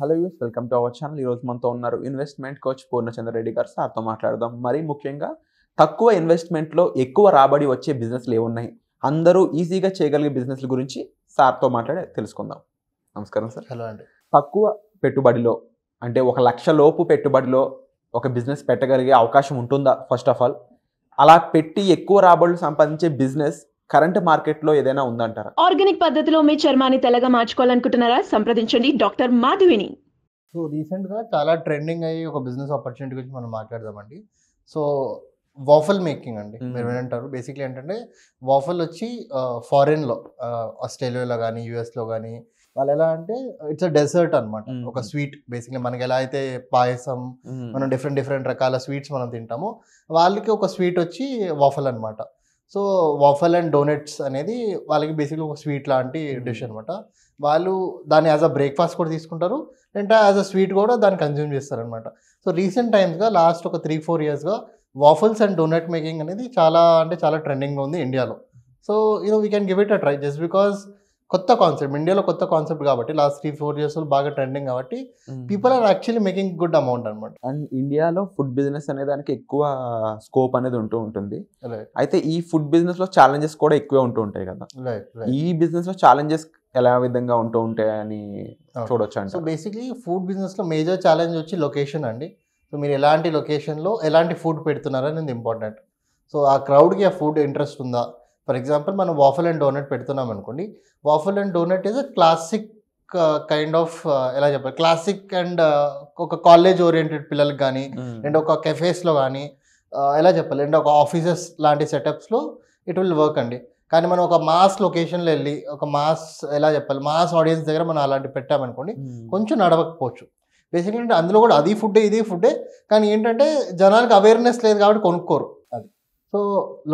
Hello యూస్ welcome to our channel ఈరోజు మనతో ఉన్నారు ఇన్వెస్ట్మెంట్ కోచ్ పూర్ణచంద్ర రెడ్డి గారు సార్తో మాట్లాడదాం మరీ ముఖ్యంగా తక్కువ ఇన్వెస్ట్మెంట్లో ఎక్కువ రాబడి వచ్చే బిజినెస్లు ఏమున్నాయి అందరూ ఈజీగా చేయగలిగే బిజినెస్ల గురించి సార్తో మాట్లాడి తెలుసుకుందాం నమస్కారం సార్ హలో అండి తక్కువ పెట్టుబడిలో అంటే ఒక లక్ష లోపు పెట్టుబడిలో ఒక బిజినెస్ పెట్టగలిగే అవకాశం ఉంటుందా ఫస్ట్ ఆఫ్ ఆల్ అలా పెట్టి ఎక్కువ రాబడులు సంపాదించే బిజినెస్ కరెంట్ మార్కెట్ లో ఏదైనా ఉందంటారా ఆర్గానిక్ పద్ధతిలో మీ చర్మాన్ని తెల్లగా మార్చుకోవాలనుకుంటున్నారా సంప్రదించండి డాక్టర్ మాధవిని సో రీసెంట్గా చాలా ట్రెండింగ్ అయ్యి ఒక బిజినెస్ ఆపర్చునిటీ గురించి మనం మాట్లాడదామండి సో వాఫల్ మేకింగ్ అండి మీరు ఏంటంటారు బేసిక్లీ ఏంటంటే వాఫల్ వచ్చి ఫారెన్లో ఆస్ట్రేలియాలో కానీ యూఎస్లో కానీ వాళ్ళు ఎలా అంటే ఇట్స్ అ డెసర్ట్ అనమాట ఒక స్వీట్ బేసిక్లీ మనకి ఎలా అయితే పాయసం మనం డిఫరెంట్ డిఫరెంట్ రకాల స్వీట్స్ మనం తింటామో వాళ్ళకి ఒక స్వీట్ వచ్చి వాఫల్ అనమాట సో వాఫల్ అండ్ డోనట్స్ అనేది వాళ్ళకి బేసిక్లీ ఒక స్వీట్ లాంటి డిష్ hmm. అనమాట వాళ్ళు దాన్ని యాజ్ అ బ్రేక్ఫాస్ట్ కూడా తీసుకుంటారు లేదంటే యాజ్ అ స్వీట్ కూడా దాన్ని కన్జ్యూమ్ చేస్తారనమాట సో రీసెంట్ టైమ్స్గా లాస్ట్ ఒక త్రీ ఫోర్ ఇయర్స్గా వాఫల్స్ అండ్ డోనట్ మేకింగ్ అనేది చాలా అంటే చాలా ట్రెండింగ్గా ఉంది ఇండియాలో so no we can give it a try just because కొత్త కాన్సెప్ట్ ఇండియాలో కొత్త కాన్సెప్ట్ కాబట్టి లాస్ట్ త్రీ ఫోర్ ఇయర్స్ బాగా ట్రెండింగ్ కాబట్టి people are actually making good amount అనమాట అండ్ ఇండియాలో ఫుడ్ బిజినెస్ అనే దానికి ఎక్కువ స్కోప్ అనేది ఉంటూ ఉంటుంది అయితే ఈ ఫుడ్ బిజినెస్ లో ఛాలెంజెస్ కూడా ఎక్కువే ఉంటూ ఉంటాయి కదా ఈ బిజినెస్ లో ఛాలెంజెస్ ఎలా విధంగా ఉంటూ ఉంటాయని చూడొచ్చు అంటే బేసిక్లీ ఫుడ్ బిజినెస్ లో మేజర్ ఛాలెంజ్ వచ్చి లొకేషన్ అండి సో మీరు ఎలాంటి లొకేషన్లో ఎలాంటి ఫుడ్ పెడుతున్నారు అనేది ఇంపార్టెంట్ సో ఆ క్రౌడ్కి ఆ ఫుడ్ ఇంట్రెస్ట్ ఉందా ఫర్ ఎగ్జాంపుల్ మనం వాఫల్ అండ్ డోనట్ పెడుతున్నాం అనుకోండి waffle and donut is a classic kind of ఎలా చెప్పాలి క్లాసిక్ అండ్ uh, ఒక కాలేజ్ ఓరియంటెడ్ పిల్లలకు కానీ అండ్ hmm. ఒక కెఫేస్లో కానీ uh, ఎలా చెప్పాలి అండ్ ఒక ఆఫీసెస్ లాంటి సెటప్స్లో ఇట్ విల్ వర్క్ అండి కానీ మనం ఒక మాస్ లొకేషన్లో వెళ్ళి ఒక మాస్ ఎలా చెప్పాలి మాస్ ఆడియన్స్ దగ్గర మనం అలాంటి పెట్టామనుకోండి hmm. కొంచెం నడవకపోవచ్చు బేసిక్లీ అంటే అందులో కూడా అది ఫుడ్డే ఇది ఫుడ్డే కానీ ఏంటంటే జనాలకు అవేర్నెస్ లేదు కాబట్టి కొనుక్కోరు సో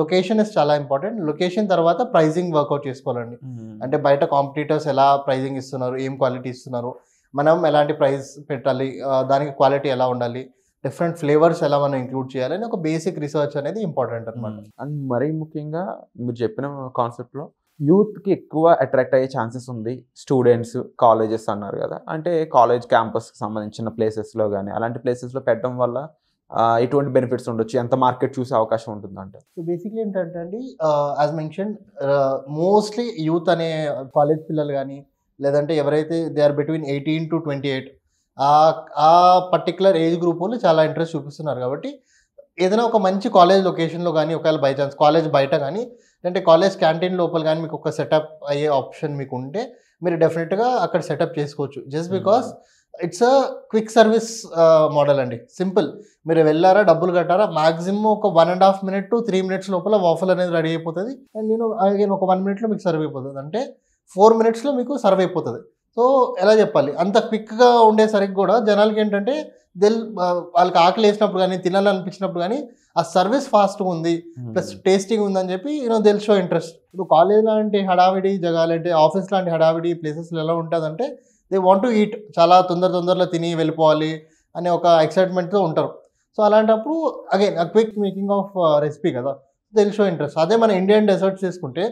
లొకేషన్ ఇస్ చాలా ఇంపార్టెంట్ లొకేషన్ తర్వాత ప్రైజింగ్ వర్కౌట్ చేసుకోవాలండి hmm. అంటే బయట కాంపిటీటర్స్ ఎలా ప్రైజింగ్ ఇస్తున్నారు ఏం క్వాలిటీ ఇస్తున్నారు మనం ఎలాంటి ప్రైస్ పెట్టాలి దానికి క్వాలిటీ ఎలా ఉండాలి డిఫరెంట్ ఫ్లేవర్స్ ఎలా మనం ఇంక్లూడ్ అని ఒక బేసిక్ రీసెర్చ్ అనేది ఇంపార్టెంట్ అనమాట అండ్ మరీ ముఖ్యంగా మీరు చెప్పిన కాన్సెప్ట్లో యూత్కి ఎక్కువ అట్రాక్ట్ అయ్యే ఛాన్సెస్ ఉంది స్టూడెంట్స్ కాలేజెస్ అన్నారు కదా అంటే కాలేజ్ క్యాంపస్కి సంబంధించిన ప్లేసెస్లో కానీ అలాంటి ప్లేసెస్లో పెట్టడం వల్ల ఎటువంటి బెనిఫిట్స్ ఉండొచ్చు ఎంత మార్కెట్ చూసే అవకాశం ఉంటుందంట సో బేసిక్లీ ఏంటంటే అండి యాజ్ మెన్షన్ మోస్ట్లీ యూత్ అనే కాలేజ్ పిల్లలు కానీ లేదంటే ఎవరైతే they are between eighteen to twenty eight ఆ పర్టికులర్ ఏజ్ గ్రూప్ వాళ్ళు చాలా ఇంట్రెస్ట్ చూపిస్తున్నారు కాబట్టి ఏదైనా ఒక మంచి కాలేజ్ లొకేషన్లో కానీ ఒకవేళ బై ఛాన్స్ కాలేజ్ బయట కానీ లేదంటే కాలేజ్ క్యాంటీన్ లోపల కానీ మీకు ఒక సెటప్ అయ్యే ఆప్షన్ మీకు ఉంటే మీరు డెఫినెట్గా అక్కడ సెటప్ చేసుకోవచ్చు just because hmm. It's a quick service model అండి సింపుల్ మీరు వెళ్ళారా డబ్బులు కట్టారా మాక్సిమం ఒక one and half minute to three minutes లోపల వాఫల్ అనేది రెడీ అయిపోతుంది అండ్ నేను అగైన్ ఒక వన్ మినిట్లో మీకు సర్వ్ అయిపోతుంది అంటే ఫోర్ మినిట్స్లో మీకు సర్వ్ అయిపోతుంది సో ఎలా చెప్పాలి అంత క్విక్గా ఉండేసరికి కూడా జనాలకి ఏంటంటే దెల్ uh, వాళ్ళకి ఆకలి వేసినప్పుడు కానీ తినాలనిపించినప్పుడు కానీ ఆ సర్వీస్ ఫాస్ట్గా ఉంది ప్లస్ hmm. టేస్టింగ్ ఉందని చెప్పి యూనో దెల్ షో ఇంట్రెస్ట్ ఇప్పుడు కాలేజ్ లాంటి హడావిడి జగాలంటే ఆఫీస్ లాంటి హడావిడి ప్లేసెస్లో ఎలా ఉంటుందంటే దే వాంట్ టు ఈట్ చాలా తొందర తొందరలో తిని వెళ్ళిపోవాలి అనే ఒక ఎక్సైట్మెంట్తో ఉంటారు సో అలాంటప్పుడు again quick making of recipe కదా తెలుసు ఇంట్రెస్ట్ అదే మన ఇండియన్ డెసర్ట్ చేసుకుంటే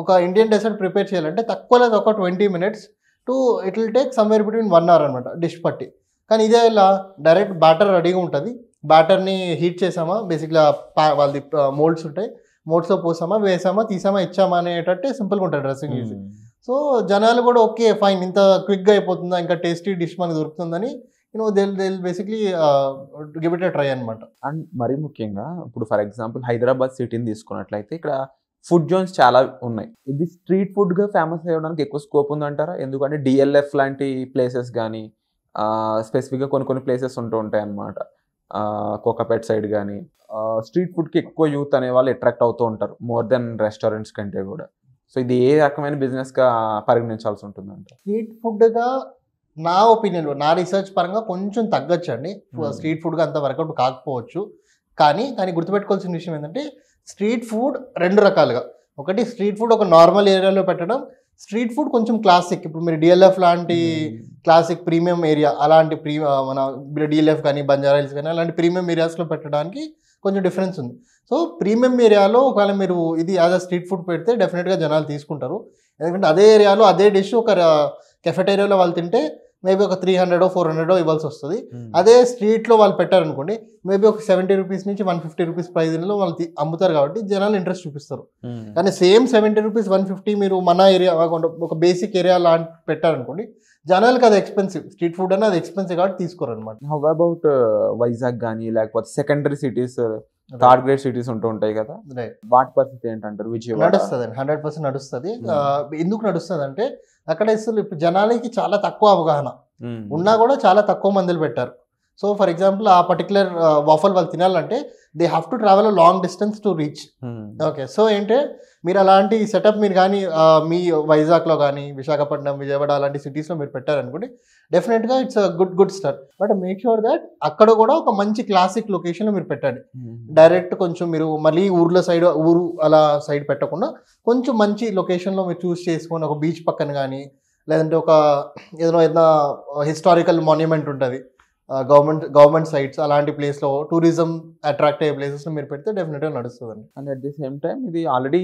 ఒక ఇండియన్ డెసర్ట్ ప్రిపేర్ చేయాలంటే తక్కువ లేదు ఒక twenty minutes to it will take somewhere between one hour అనమాట డిష్ పట్టి కానీ ఇదే ఇలా డైరెక్ట్ బ్యాటర్ రెడీగా ఉంటుంది బ్యాటర్ని హీట్ చేసామా బేసిక్గా ప్యా వాళ్ళది మోల్డ్స్ ఉంటాయి మోల్డ్స్లో పోసామా వేసామా తీసామా ఇచ్చామా అనేటట్టే సింపుల్గా ఉంటుంది డ్రెస్సింగ్ చేసి సో జనాలు కూడా ఓకే ఫైన్ ఇంత క్విక్గా అయిపోతుందా ఇంకా టేస్టీ డిష్ మనకి దొరుకుతుందని you know they'll they'll basically give it try అనమాట అండ్ మరీ ముఖ్యంగా ఇప్పుడు ఫర్ ఎగ్జాంపుల్ హైదరాబాద్ సిటీని తీసుకున్నట్లయితే ఇక్కడ ఫుడ్ జోన్స్ చాలా ఉన్నాయి ఇది స్ట్రీట్ ఫుడ్గా ఫేమస్ అయ్యడానికి ఎక్కువ స్కోప్ ఉందంటారా ఎందుకంటే డిఎల్ఎఫ్ లాంటి ప్లేసెస్ కానీ స్పెసిఫిక్గా కొన్ని కొన్ని ప్లేసెస్ ఉంటూ ఉంటాయి అన్నమాట కోకాపేట్ సైడ్ కానీ స్ట్రీట్ ఫుడ్కి ఎక్కువ యూత్ అనే వాళ్ళు అట్రాక్ట్ అవుతూ ఉంటారు మోర్ దెన్ రెస్టారెంట్స్ కంటే కూడా సో ఇది ఏ రకమైన బిజినెస్గా పరిగణించాల్సి ఉంటుందంట స్ట్రీట్ ఫుడ్గా నా ఒపీనియన్లో నా రీసెర్చ్ పరంగా కొంచెం అండి స్ట్రీట్ ఫుడ్గా అంత వర్కౌట్ కాకపోవచ్చు కానీ దాన్ని గుర్తుపెట్టుకోవాల్సిన విషయం ఏంటంటే స్ట్రీట్ ఫుడ్ రెండు రకాలుగా ఒకటి స్ట్రీట్ ఫుడ్ ఒక నార్మల్ ఏరియాలో పెట్టడం స్ట్రీట్ ఫుడ్ కొంచెం క్లాసిక్ ఇప్పుడు మీరు డిఎల్ఎఫ్ లాంటి క్లాసిక్ ప్రీమియం ఏరియా అలాంటి ప్రీ మన డిఎల్ఎఫ్ కానీ బంజారాయిల్స్ కానీ అలాంటి ప్రీమియం ఏరియాస్లో పెట్టడానికి కొంచెం డిఫరెన్స్ ఉంది సో ప్రీమియం ఏరియాలో ఒకవేళ మీరు ఇది యాజ్ అ స్ట్రీట్ ఫుడ్ పెడితే డెఫినెట్గా జనాలు తీసుకుంటారు ఎందుకంటే అదే ఏరియాలో అదే డిష్ ఒక కెఫెటేరియాలో వాళ్ళు తింటే మేబీ ఒక త్రీ హండ్రెడో ఫోర్ హండ్రెడో ఇవ్వాల్సి వస్తుంది hmm. అదే స్ట్రీట్లో వాళ్ళు పెట్టారనుకోండి మేబీ ఒక సెవెంటీ రూపీస్ నుంచి వన్ ఫిఫ్టీ రూపీస్ ప్రైజ్లో వాళ్ళు అమ్ముతారు కాబట్టి జనాలు ఇంట్రెస్ట్ చూపిస్తారు hmm. కానీ same seventy rupees one fifty మీరు మన ఏరియా ఒక బేసిక్ ఏరియా లాంటి పెట్టారనుకోండి జనాలకి అది ఎక్స్పెన్సివ్ స్ట్రీట్ ఫుడ్ అనేది అది ఎక్స్పెన్సివ్ కాబట్టి తీసుకోరు అనమాట హౌ అబౌట్ వైజాగ్ uh, కానీ లేకపోతే secondary cities third grade cities ఉంటూ ఉంటాయి కదా వాటి పరిస్థితి ఏంటంటారు విజయవాడ నడుస్తుంది హండ్రెడ్ పర్సెంట్ నడుస్తుంది ఎందుకు నడుస్తుంది అంటే అక్కడ అసలు ఇప్పుడు జనాలకి చాలా తక్కువ అవగాహన ఉన్నా కూడా చాలా తక్కువ మందులు పెట్టారు సో ఫర్ ఎగ్జాంపుల్ ఆ పర్టికులర్ వాఫల్ వాళ్ళు తినాలంటే they have to travel long distance to reach okay so ఏంటే మీరు అలాంటి సెటప్ మీరు కానీ మీ వైజాగ్లో కానీ విశాఖపట్నం విజయవాడ అలాంటి సిటీస్లో మీరు పెట్టారనుకోండి డెఫినెట్గా it's good good start but make sure that అక్కడ కూడా ఒక మంచి క్లాసిక్ లొకేషన్లో మీరు పెట్టండి డైరెక్ట్ hmm. కొంచెం మీరు మళ్ళీ ఊర్లో సైడ్ ఊరు అలా సైడ్ పెట్టకుండా కొంచెం మంచి లొకేషన్లో మీరు చూస్ చేసుకొని ఒక బీచ్ పక్కన కానీ లేదంటే ఒక ఏదైనా ఏదైనా హిస్టారికల్ మాన్యుమెంట్ ఉంటుంది గవర్నమెంట్ గవర్నమెంట్ సైట్స్ అలాంటి ప్లేస్లో టూరిజం అట్రాక్ట్ అయ్యే ప్లేసెస్ మీరు పెడితే డెఫినెట్గా నడుస్తుందండి and at the same time ఇది ఆల్రెడీ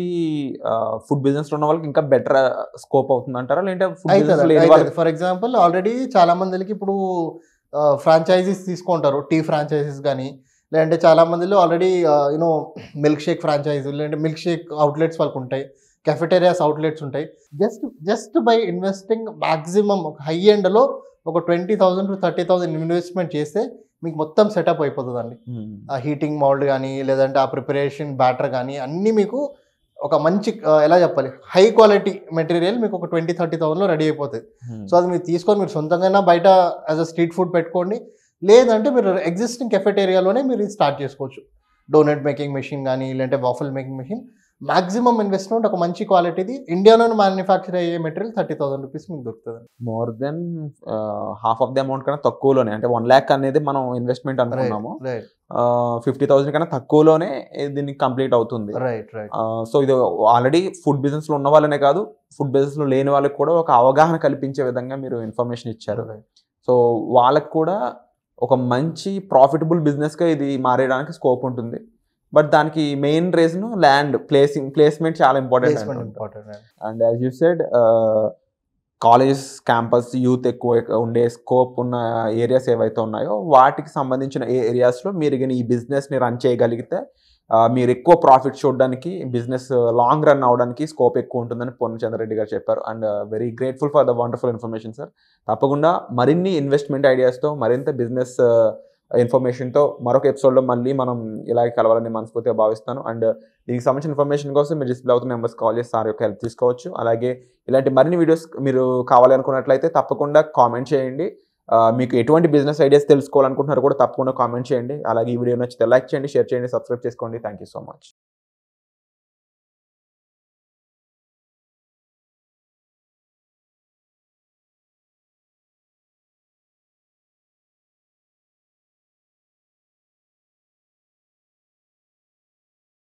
ఫుడ్ బిజినెస్ ఉన్న వాళ్ళకి ఇంకా బెటర్ స్కోప్ అవుతుంది అంటారా లేదంటే ఫర్ ఎగ్జాంపుల్ ఆల్రెడీ చాలా మందికి ఇప్పుడు ఫ్రాంచైజీస్ తీసుకుంటారు టీ ఫ్రాంచైజీస్ కానీ లేదంటే చాలా మందిలో already you know milk shake franchisee లేదంటే మిల్క్ షేక్ అవుట్లెట్స్ వాళ్ళకు ఉంటాయి కెఫెటేరియాస్ అవుట్లెట్స్ ఉంటాయి just just by investing maximum ఒక హై ఎండ్లో ఒక twenty thousand to thirty thousand investment చేస్తే మీకు మొత్తం సెటప్ అయిపోతుందండి hmm. ఆ హీటింగ్ మౌల్డ్ కానీ లేదంటే ఆ ప్రిపరేషన్ బ్యాటర్ కానీ అన్నీ మీకు ఒక మంచి ఎలా చెప్పాలి హై క్వాలిటీ మెటీరియల్ మీకు ఒక ట్వంటీ థర్టీ థౌసండ్లో రెడీ అయిపోతుంది సో అది మీరు తీసుకొని మీరు సొంతంగా బయట యాజ్ అ స్ట్రీట్ ఫుడ్ పెట్టుకోండి లేదంటే మీరు ఎగ్జిస్టింగ్ కెఫెటేరియాలోనే మీరు స్టార్ట్ చేసుకోవచ్చు డోనట్ మేకింగ్ మెషిన్ కానీ లేదంటే waffle making machine maximum investment ఒక మంచి క్వాలిటీది ఇండియాలో మ్యానుఫ్యాక్చర్ అయ్యే మెటీరియల్ థర్టీ థౌసండ్ రూపీస్ మీకు దొరుకుతుంది more than half of the amount కన్నా తక్కువలోనే అంటే వన్ ల్యాక్ అనేది మనం ఇన్వెస్ట్మెంట్ అనుకున్నాము ఫిఫ్టీ థౌసండ్ కన్నా తక్కువలోనే దీనికి కంప్లీట్ అవుతుంది రైట్ రైట్ సో ఇది ఆల్రెడీ ఫుడ్ బిజినెస్ లో ఉన్న వాళ్ళనే కాదు ఫుడ్ బిజినెస్ లో లేని వాళ్ళకి కూడా ఒక అవగాహన కల్పించే విధంగా మీరు ఇన్ఫర్మేషన్ ఇచ్చారు సో వాళ్ళకి కూడా ఒక మంచి ప్రాఫిటబుల్ బిజినెస్గా ఇది మారేయడానికి స్కోప్ ఉంటుంది బట్ దానికి main reason land placing placement చాలా important and as you said colleges campus youth ఎక్కువ ఉండే స్కోప్ ఉన్న ఏరియాస్ ఏవైతే ఉన్నాయో వాటికి సంబంధించిన ఏ ఏరియాస్లో మీరు కానీ ఈ బిజినెస్ని రన్ చేయగలిగితే మీరు ఎక్కువ ప్రాఫిట్ చూడడానికి బిజినెస్ లాంగ్ రన్ అవడానికి స్కోప్ ఎక్కువ ఉంటుందని చంద్రరెడ్డి గారు చెప్పారు and very grateful for the wonderful information sir తప్పకుండా మరిన్ని ఇన్వెస్ట్మెంట్ ఐడియాస్తో మరింత బిజినెస్ ఇన్ఫర్మేషన్తో మరొక ఎపిసోడ్లో మళ్ళీ మనం ఇలాగే కలవాలని మనస్ఫూర్తిగా భావిస్తాను అండ్ దీనికి సంబంధించిన ఇన్ఫర్మేషన్ కోసం మీరు డిస్ప్లే అవుతున్న మెంబర్స్ కాల్ చేసి సార్ యొక్క హెల్ప్ తీసుకోవచ్చు అలాగే ఇలాంటి మరిన్ని వీడియోస్ మీరు కావాలనుకున్నట్లయితే తప్పకుండా కామెంట్ చేయండి మీకు ఎటువంటి బిజినెస్ ఐడియాస్ తెలుసుకోవాలనుకుంటున్నారు కూడా తప్పకుండా కామెంట్ చేయండి అలాగే ఈ వీడియో నచ్చితే లైక్ చేయండి షేర్ చేయండి సబ్స్క్రైబ్ చేసుకోండి థ్యాంక్ యూ సో మచ్